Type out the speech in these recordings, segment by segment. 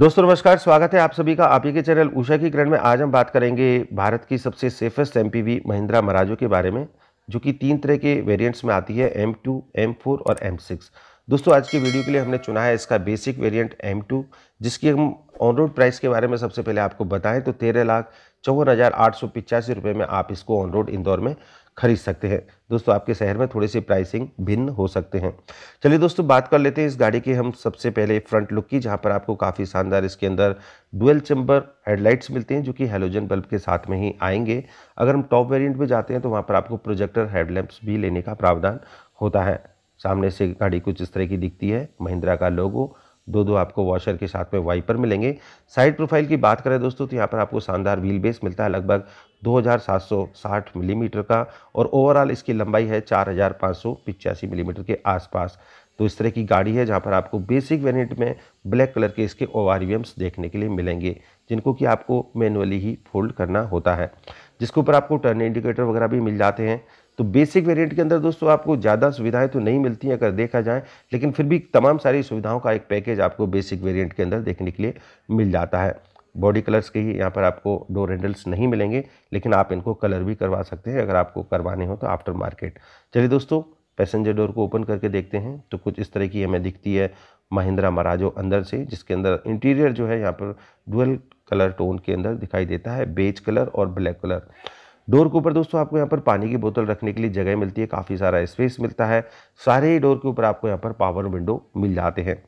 दोस्तों नमस्कार स्वागत है आप सभी का आप ही के चैनल उषा की किरण में आज हम बात करेंगे भारत की सबसे सेफेस्ट एमपीवी महिंद्रा मराजो के बारे में जो कि तीन तरह के वेरिएंट्स में आती है एम टू एम फोर और एम सिक्स दोस्तों आज की वीडियो के लिए हमने चुना है इसका बेसिक वेरिएंट एम टू जिसकी हम ऑन रोड प्राइस के बारे में सबसे पहले आपको बताएं तो तेरह लाख चौवन हज़ार आठ सौ पिचासी रुपये में आप इसको ऑन रोड इंदौर में खरीद सकते हैं दोस्तों आपके शहर में थोड़े से प्राइसिंग भिन्न हो सकते हैं चलिए दोस्तों बात कर लेते हैं इस गाड़ी की हम सबसे पहले फ्रंट लुक की जहां पर आपको काफ़ी शानदार इसके अंदर डुअल चैम्बर हेडलाइट्स मिलते हैं जो कि हेलोजन बल्ब के साथ में ही आएंगे अगर हम टॉप वेरियंट में जाते हैं तो वहाँ पर आपको प्रोजेक्टर हेडलैम्प्स भी लेने का प्रावधान होता है सामने से गाड़ी कुछ इस तरह की दिखती है महिंद्रा का लोगो दो दो आपको वॉशर के साथ में वाइपर मिलेंगे साइड प्रोफाइल की बात करें दोस्तों तो यहाँ पर आपको शानदार व्हील बेस मिलता है लगभग 2760 मिलीमीटर का और ओवरऑल इसकी लंबाई है चार मिलीमीटर के आसपास तो इस तरह की गाड़ी है जहाँ पर आपको बेसिक वेरिएंट में ब्लैक कलर के इसके ओवारियम्स देखने के लिए मिलेंगे जिनको कि आपको मैनुअली ही फोल्ड करना होता है जिसके ऊपर आपको टर्न इंडिकेटर वगैरह भी मिल जाते हैं तो बेसिक वेरिएंट के अंदर दोस्तों आपको ज़्यादा सुविधाएं तो नहीं मिलती हैं अगर देखा जाए लेकिन फिर भी तमाम सारी सुविधाओं का एक पैकेज आपको बेसिक वेरिएंट के अंदर देखने के लिए मिल जाता है बॉडी कलर्स के ही यहाँ पर आपको डोर हैंडल्स नहीं मिलेंगे लेकिन आप इनको कलर भी करवा सकते हैं अगर आपको करवाने हो तो आफ्टर मार्केट चलिए दोस्तों पैसेंजर डोर को ओपन करके देखते हैं तो कुछ इस तरह की हमें दिखती है महिंद्रा मराजो अंदर से जिसके अंदर इंटीरियर जो है यहाँ पर डुअल कलर टोन के अंदर दिखाई देता है बेज कलर और ब्लैक कलर डोर के ऊपर दोस्तों आपको यहाँ पर पानी की बोतल रखने के लिए जगह मिलती है काफ़ी सारा स्पेस मिलता है सारे ही डोर के ऊपर आपको यहाँ पर पावर विंडो मिल जाते हैं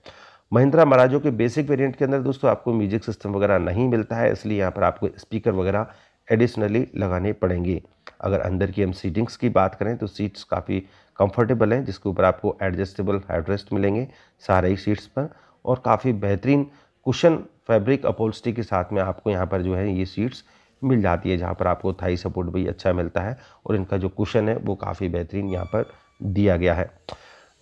महिंद्रा महाराजो के बेसिक वेरिएंट के अंदर दोस्तों आपको म्यूजिक सिस्टम वगैरह नहीं मिलता है इसलिए यहाँ पर आपको स्पीकर वगैरह एडिशनली लगाने पड़ेंगे अगर अंदर की हम सीटिंग्स की बात करें तो सीट्स काफ़ी कंफर्टेबल हैं जिसके ऊपर आपको एडजस्टेबल हेडरेस्ट मिलेंगे सारे ही सीट्स पर और काफ़ी बेहतरीन कुशन फैब्रिक अपोल्स्टी के साथ में आपको यहाँ पर जो है ये सीट्स मिल जाती है जहाँ पर आपको थाई सपोर्ट भी अच्छा मिलता है और इनका जो कुशन है वो काफ़ी बेहतरीन यहाँ पर दिया गया है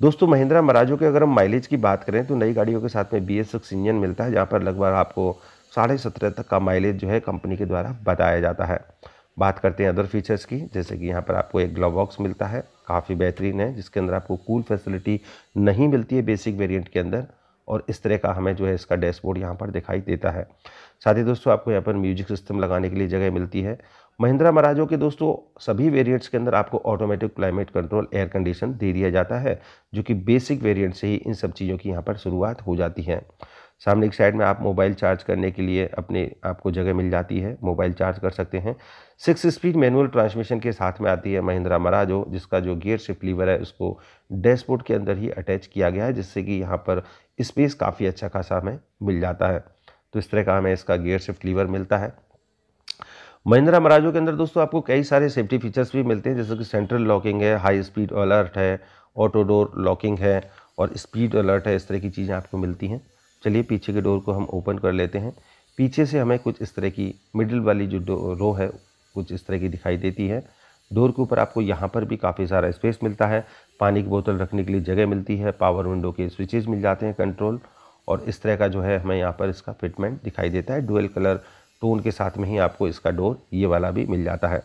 दोस्तों महिंद्रा मराजो के अगर हम माइलेज की बात करें तो नई गाड़ियों के साथ में बी एस इंजन मिलता है जहाँ पर लगभग आपको साढ़े सत्रह तक का माइलेज जो है कंपनी के द्वारा बताया जाता है बात करते हैं अदर फीचर्स की जैसे कि यहाँ पर आपको एक ग्लव बॉक्स मिलता है काफ़ी बेहतरीन है जिसके अंदर आपको कूल फैसिलिटी नहीं मिलती है बेसिक वेरिएंट के अंदर और इस तरह का हमें जो है इसका डैशबोर्ड यहाँ पर दिखाई देता है साथ ही दोस्तों आपको यहाँ पर म्यूजिक सिस्टम लगाने के लिए जगह मिलती है महिंद्रा महाराजों के दोस्तों सभी वेरिएंट्स के अंदर आपको automatic climate control air condition दे दिया जाता है जो कि बेसिक वेरिएंट से ही इन सब चीज़ों की यहाँ पर शुरुआत हो जाती है सामने की साइड में आप मोबाइल चार्ज करने के लिए अपने आपको जगह मिल जाती है मोबाइल चार्ज कर सकते हैं सिक्स स्पीड मैनुअल ट्रांसमिशन के साथ में आती है महिंद्रा मराजो जिसका जो गियर शिफ्ट लीवर है उसको डैशबोर्ड के अंदर ही अटैच किया गया है जिससे कि यहाँ पर स्पेस काफ़ी अच्छा खासा हमें मिल जाता है तो इस तरह का हमें इसका गियर शिफ्ट लीवर मिलता है महिंद्रा मराजो के अंदर दोस्तों आपको कई सारे सेफ्टी फीचर्स भी मिलते हैं जैसे कि सेंट्रल लॉकिंग है हाई स्पीड अलर्ट है ऑटो डोर लॉकिंग है और स्पीड अलर्ट है इस तरह की चीज़ें आपको मिलती हैं चलिए पीछे के डोर को हम ओपन कर लेते हैं पीछे से हमें कुछ इस तरह की मिडिल वाली जो रो है कुछ इस तरह की दिखाई देती है डोर के ऊपर आपको यहाँ पर भी काफ़ी सारा स्पेस मिलता है पानी की बोतल रखने के लिए जगह मिलती है पावर विंडो के स्विचेज मिल जाते हैं कंट्रोल और इस तरह का जो है हमें यहाँ पर इसका फिटमेंट दिखाई देता है डुअल कलर टोन के साथ में ही आपको इसका डोर ये वाला भी मिल जाता है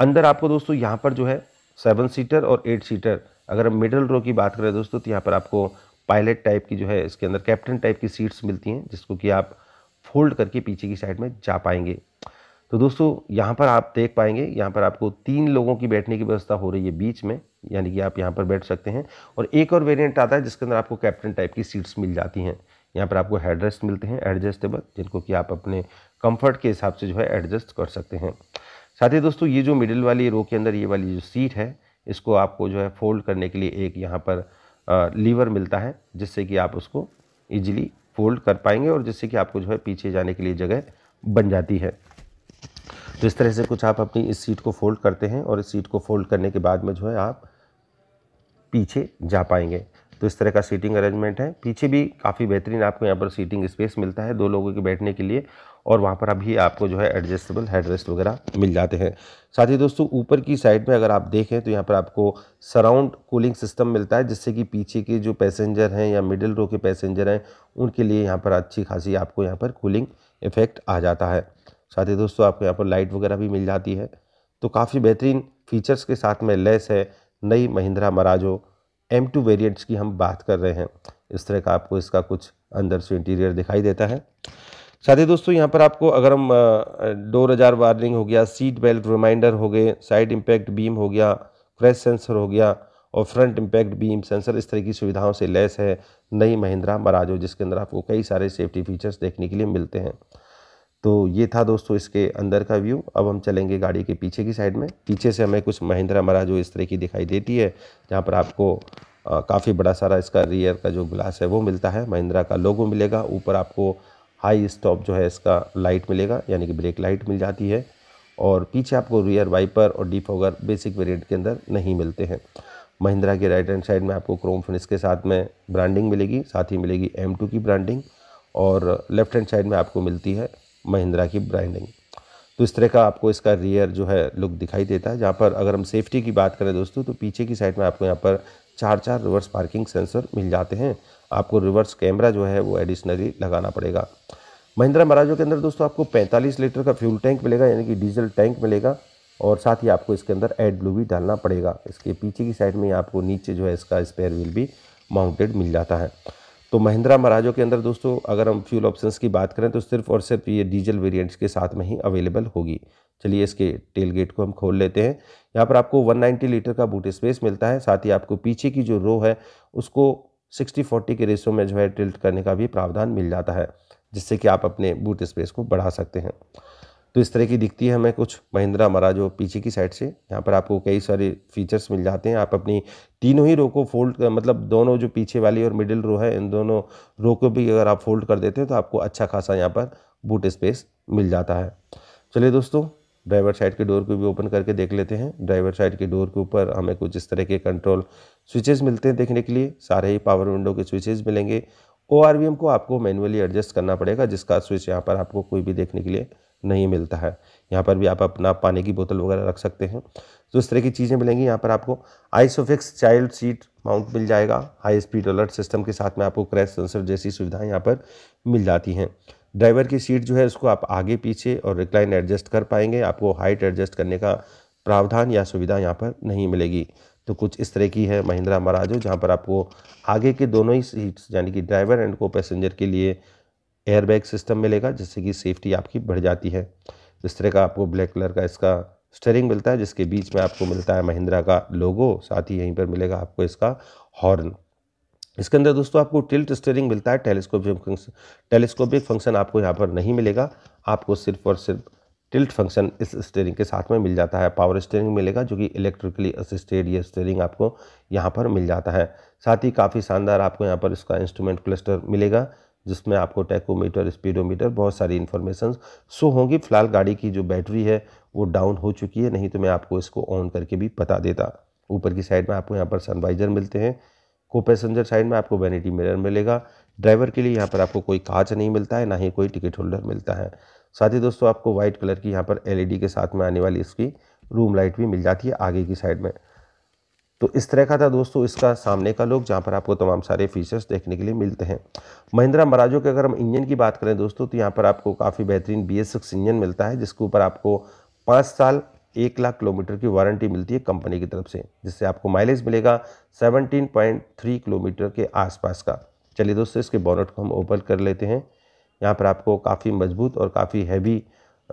अंदर आपको दोस्तों यहाँ पर जो है सेवन सीटर और एट सीटर अगर हम मिडल रो की बात करें दोस्तों तो यहाँ पर आपको पायलट टाइप की जो है इसके अंदर कैप्टन टाइप की सीट्स मिलती हैं जिसको कि आप फोल्ड करके पीछे की साइड में जा पाएंगे तो दोस्तों यहाँ पर आप देख पाएंगे यहाँ पर आपको तीन लोगों की बैठने की व्यवस्था हो रही है बीच में यानी कि आप यहाँ पर बैठ सकते हैं और एक और वेरिएंट आता है जिसके अंदर आपको कैप्टन टाइप की सीट्स मिल जाती हैं यहाँ पर आपको हेडरेस्ट मिलते हैं एडजस्टेबल जिनको कि आप अपने कम्फर्ट के हिसाब से जो है एडजस्ट कर सकते हैं साथ ही दोस्तों ये जो मिडिल वाली रो के अंदर ये वाली जो सीट है इसको आपको जो है फोल्ड करने के लिए एक यहाँ पर लीवर मिलता है जिससे कि आप उसको ईजिली फोल्ड कर पाएंगे और जिससे कि आपको जो है पीछे जाने के लिए जगह बन जाती है तो इस तरह से कुछ आप अपनी इस सीट को फोल्ड करते हैं और इस सीट को फोल्ड करने के बाद में जो है आप पीछे जा पाएंगे तो इस तरह का सीटिंग अरेंजमेंट है पीछे भी काफ़ी बेहतरीन आपको यहाँ पर सीटिंग स्पेस मिलता है दो लोगों के बैठने के लिए और वहाँ पर अभी आपको जो है एडजस्टेबल हेडरेस्ट वगैरह मिल जाते हैं साथ ही दोस्तों ऊपर की साइड में अगर आप देखें तो यहाँ पर आपको सराउंड कूलिंग सिस्टम मिलता है जिससे कि पीछे के जो पैसेंजर हैं या मिडिल रो के पैसेंजर हैं उनके लिए यहाँ पर अच्छी खासी आपको यहाँ पर कूलिंग इफेक्ट आ जाता है साथ ही दोस्तों आपको यहाँ पर लाइट वगैरह भी मिल जाती है तो काफ़ी बेहतरीन फीचर्स के साथ में लेस है नई Mahindra Marazzo M two variants की हम बात कर रहे हैं इस तरह का आपको इसका कुछ अंदर से इंटीरियर दिखाई देता है साथ ही दोस्तों यहाँ पर आपको अगर हम डोर हजार वार्निंग हो गया सीट बेल्ट रिमाइंडर हो गए साइड इम्पैक्ट बीम हो गया क्रैश सेंसर हो गया और फ्रंट इम्पैक्ट बीम सेंसर इस तरह की सुविधाओं से लैस है नई महिंद्रा मराजो जिसके अंदर आपको कई सारे सेफ्टी फीचर्स देखने के लिए मिलते हैं तो ये था दोस्तों इसके अंदर का व्यू अब हम चलेंगे गाड़ी के पीछे की साइड में पीछे से हमें कुछ महिंद्रा मरा जो इस तरह की दिखाई देती है जहाँ पर आपको काफ़ी बड़ा सारा इसका रियर का जो ग्लास है वो मिलता है महिंद्रा का लोगो मिलेगा ऊपर आपको हाई स्टॉप जो है इसका लाइट मिलेगा यानी कि ब्रेक लाइट मिल जाती है और पीछे आपको रियर वाइपर और होगर बेसिक वेरियंट के अंदर नहीं मिलते हैं महिंद्रा के राइट हैंड साइड में आपको क्रोम फिनिश के साथ में ब्रांडिंग मिलेगी साथ ही मिलेगी एम की ब्रांडिंग और लेफ्ट हैंड साइड में आपको मिलती है महिंद्रा की ब्रांडिंग तो इस तरह का आपको इसका रियर जो है लुक दिखाई देता है जहाँ पर अगर हम सेफ्टी की बात करें दोस्तों तो पीछे की साइड में आपको यहाँ पर चार चार रिवर्स पार्किंग सेंसर मिल जाते हैं आपको रिवर्स कैमरा जो है वो एडिशनली लगाना पड़ेगा महिंद्रा महाराजों के अंदर दोस्तों आपको 45 लीटर का फ्यूल टैंक मिलेगा यानी कि डीजल टैंक मिलेगा और साथ ही आपको इसके अंदर एड ब्लू भी डालना पड़ेगा इसके पीछे की साइड में आपको नीचे जो है इसका स्पेयर व्हील भी माउंटेड मिल जाता है तो महिंद्रा महाराजों के अंदर दोस्तों अगर हम फ्यूल ऑप्शंस की बात करें तो सिर्फ और सिर्फ ये डीजल वेरिएंट्स के साथ में ही अवेलेबल होगी चलिए इसके टेल गेट को हम खोल लेते हैं यहाँ पर आपको 190 लीटर का बूट स्पेस मिलता है साथ ही आपको पीछे की जो रो है उसको 60 40 के रेशो में जो है टिल्ट करने का भी प्रावधान मिल जाता है जिससे कि आप अपने बूट स्पेस को बढ़ा सकते हैं तो इस तरह की दिखती है हमें कुछ महिंद्रा मरा जो पीछे की साइड से यहाँ पर आपको कई सारे फीचर्स मिल जाते हैं आप अपनी तीनों ही रो को फोल्ड मतलब दोनों जो पीछे वाली और मिडिल रो है इन दोनों रो को भी अगर आप फोल्ड कर देते हैं तो आपको अच्छा खासा यहाँ पर बूट स्पेस मिल जाता है चलिए दोस्तों ड्राइवर साइड के डोर को भी ओपन करके देख लेते हैं ड्राइवर साइड के डोर के ऊपर हमें कुछ इस तरह के कंट्रोल स्विचेज मिलते हैं देखने के लिए सारे ही पावर विंडो के स्विचेज मिलेंगे ओ को आपको मैनुअली एडजस्ट करना पड़ेगा जिसका स्विच यहाँ पर आपको कोई भी देखने के लिए नहीं मिलता है यहाँ पर भी आप अपना पानी की बोतल वगैरह रख सकते हैं तो इस तरह की चीज़ें मिलेंगी यहाँ पर आपको आइसोफिक्स चाइल्ड सीट माउंट मिल जाएगा हाई स्पीड अलर्ट सिस्टम के साथ में आपको क्रैश सेंसर जैसी सुविधाएं यहाँ पर मिल जाती हैं ड्राइवर की सीट जो है उसको आप आगे पीछे और रिक्लाइन एडजस्ट कर पाएंगे आपको हाइट एडजस्ट करने का प्रावधान या सुविधा यहाँ पर नहीं मिलेगी तो कुछ इस तरह की है महिंद्रा महाराजो जहाँ पर आपको आगे के दोनों ही सीट्स यानी कि ड्राइवर एंड को पैसेंजर के लिए एयरबैग सिस्टम मिलेगा जिससे कि सेफ्टी आपकी बढ़ जाती है इस तरह का आपको ब्लैक कलर का इसका स्टेरिंग मिलता है जिसके बीच में आपको मिलता है महिंद्रा का लोगो साथ ही यहीं पर मिलेगा आपको इसका हॉर्न इसके अंदर दोस्तों आपको टिल्ट स्टेयरिंग मिलता है टेलीस्कोपिक टेलीस्कोपिक फंक्शन आपको यहाँ पर नहीं मिलेगा आपको सिर्फ और सिर्फ टिल्ट फंक्शन इस स्टेयरिंग के साथ में मिल जाता है पावर स्टेयरिंग मिलेगा जो कि इलेक्ट्रिकली असिस्टेड ये स्टेयरिंग आपको यहाँ पर मिल जाता है साथ ही काफ़ी शानदार आपको यहाँ पर इसका इंस्ट्रूमेंट क्लस्टर मिलेगा जिसमें आपको टैकोमीटर स्पीडोमीटर बहुत सारी इन्फॉर्मेशन शो होंगी फिलहाल गाड़ी की जो बैटरी है वो डाउन हो चुकी है नहीं तो मैं आपको इसको ऑन करके भी बता देता ऊपर की साइड में आपको यहाँ पर सनवाइजर मिलते हैं को पैसेंजर साइड में आपको वैनिटी मिरर मिलेगा ड्राइवर के लिए यहाँ पर आपको कोई कांच नहीं मिलता है ना ही कोई टिकट होल्डर मिलता है साथ ही दोस्तों आपको वाइट कलर की यहाँ पर एलईडी के साथ में आने वाली इसकी रूम लाइट भी मिल जाती है आगे की साइड में तो इस तरह का था दोस्तों इसका सामने का लोग जहाँ पर आपको तमाम सारे फीचर्स देखने के लिए मिलते हैं महिंद्रा मराजो के अगर हम इंजन की बात करें दोस्तों तो यहाँ पर आपको काफ़ी बेहतरीन बी इंजन मिलता है जिसके ऊपर आपको पाँच साल एक लाख किलोमीटर की वारंटी मिलती है कंपनी की तरफ से जिससे आपको माइलेज मिलेगा 17.3 किलोमीटर के आसपास का चलिए दोस्तों इसके बॉनेट को हम ओपन कर लेते हैं यहाँ पर आपको काफ़ी मजबूत और काफ़ी हैवी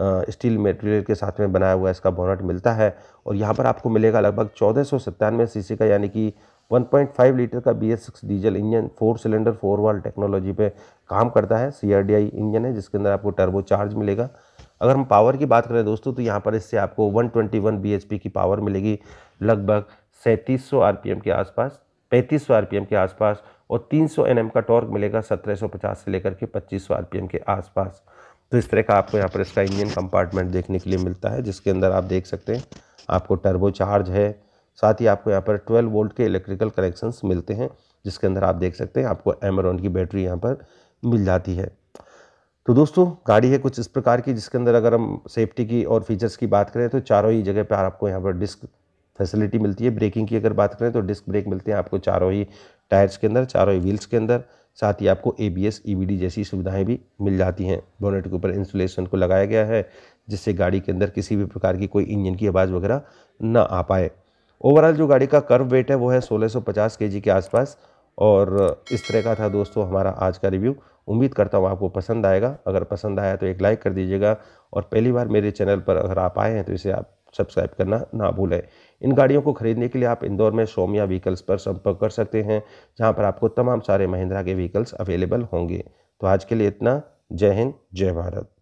स्टील मटेरियल के साथ में बनाया हुआ इसका बोनट मिलता है और यहाँ पर आपको मिलेगा लगभग चौदह सौ सत्तानवे सी का यानी कि 1.5 लीटर का B six diesel engine four cylinder four valve technology पे काम करता है सी इंजन है जिसके अंदर आपको टर्बो चार्ज मिलेगा अगर हम पावर की बात करें दोस्तों तो यहाँ पर इससे आपको 121 ट्वेंटी की पावर मिलेगी लगभग सैंतीस rpm के आसपास पैंतीस rpm के आसपास और 300 nm का टॉर्क मिलेगा 1750 से लेकर के 2500 rpm के आसपास तो इस तरह का आपको यहाँ पर इसका इंजन कंपार्टमेंट देखने के लिए मिलता है जिसके अंदर आप देख सकते हैं आपको टर्बो चार्ज है साथ ही आपको यहाँ पर 12 वोल्ट के इलेक्ट्रिकल कनेक्शंस मिलते हैं जिसके अंदर आप देख सकते हैं आपको एमरॉन की बैटरी यहाँ पर मिल जाती है तो दोस्तों गाड़ी है कुछ इस प्रकार की जिसके अंदर अगर हम सेफ्टी की और फीचर्स की बात करें तो चारों ही जगह पर आपको यहाँ पर डिस्क फैसिलिटी मिलती है ब्रेकिंग की अगर बात करें तो डिस्क ब्रेक मिलते हैं आपको चारों ही टायर्स के अंदर चारों ही व्हील्स के अंदर साथ ही आपको A B S E B D जैसी सुविधाएं भी मिल जाती हैं बोनेट के ऊपर इंसुलेशन को लगाया गया है जिससे गाड़ी के अंदर किसी भी प्रकार की कोई इंजन की आवाज़ वगैरह ना आ पाए ओवरऑल जो गाड़ी का कर्व वेट है वो है 1650 केजी के आसपास और इस तरह का था दोस्तों हमारा आज का रिव्यू उम्मीद करता हूँ आपको पसंद आएगा अगर पसंद आया तो एक लाइक कर दीजिएगा और पहली बार मेरे चैनल पर अगर आप आए हैं तो इसे आप सब्सक्राइब करना ना भूलें इन गाड़ियों को खरीदने के लिए आप इंदौर में सोमिया व्हीकल्स पर संपर्क कर सकते हैं जहाँ पर आपको तमाम सारे महिंद्रा के व्हीकल्स अवेलेबल होंगे तो आज के लिए इतना जय हिंद जय भारत